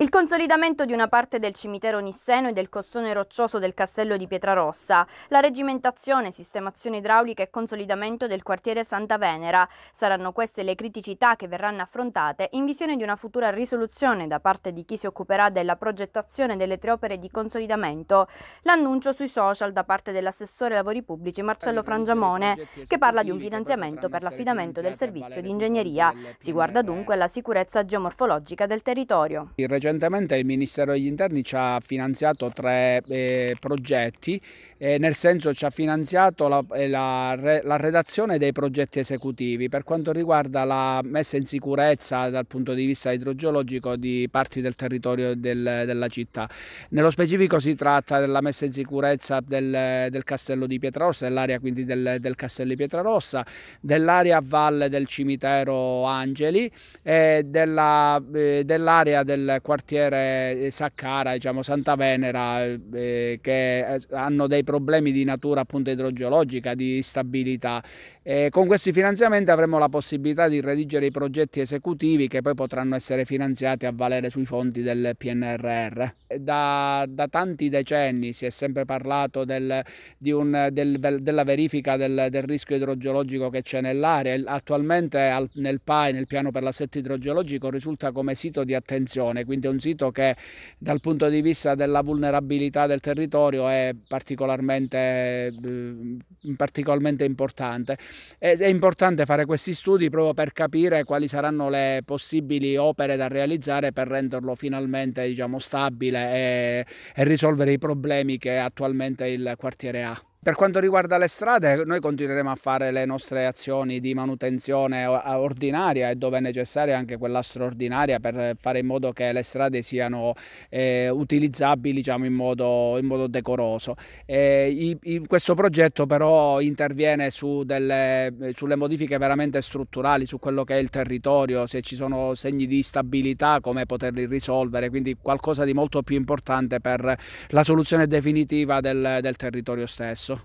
Il consolidamento di una parte del cimitero nisseno e del costone roccioso del castello di Pietrarossa, la regimentazione, sistemazione idraulica e consolidamento del quartiere Santa Venera saranno queste le criticità che verranno affrontate in visione di una futura risoluzione da parte di chi si occuperà della progettazione delle tre opere di consolidamento. L'annuncio sui social da parte dell'assessore lavori pubblici Marcello Frangiamone, che parla di un finanziamento per l'affidamento del servizio di ingegneria. Si guarda dunque alla sicurezza geomorfologica del territorio. Il recentemente il Ministero degli Interni ci ha finanziato tre eh, progetti, eh, nel senso ci ha finanziato la, eh, la, la, redazione dei progetti esecutivi per quanto riguarda la messa in sicurezza dal punto di vista idrogeologico di parti del territorio del, della città. Nello specifico si tratta della messa in sicurezza del, del castello di Pietrarossa, dell'area quindi del, del castello di Pietrarossa, dell'area a valle del cimitero Angeli e eh, eh, dell'area del quartiere quartiere eh, Saccara, diciamo Santa Venera, eh, eh che eh, hanno dei problemi di natura appunto idrogeologica, di stabilità. E con questi finanziamenti avremo la possibilità di redigere i progetti esecutivi che poi potranno essere finanziati a valere sui fondi del PNRR da, da, tanti decenni si è sempre parlato del, un, del, della verifica del, rischio idrogeologico che c'è nell'area. Attualmente al, nel PAI, nel piano per l'assetto idrogeologico, risulta come sito di attenzione, quindi è un sito che dal punto di vista della vulnerabilità del territorio è particolarmente, mm, particolarmente importante. È, è importante fare questi studi proprio per capire quali saranno le possibili opere da realizzare per renderlo finalmente diciamo, stabile e, eh, e risolvere i problemi che attualmente il quartiere ha. Per quanto riguarda le strade, noi continueremo a fare le nostre azioni di manutenzione ordinaria e dove è necessaria anche quella straordinaria per fare in modo che le strade siano eh, utilizzabili diciamo, in, modo, in modo decoroso. Eh, i, i, questo progetto però interviene su delle, sulle modifiche veramente strutturali, su quello che è il territorio, se ci sono segni di stabilità, come poterli risolvere, quindi qualcosa di molto più importante per la soluzione definitiva del, del territorio stesso.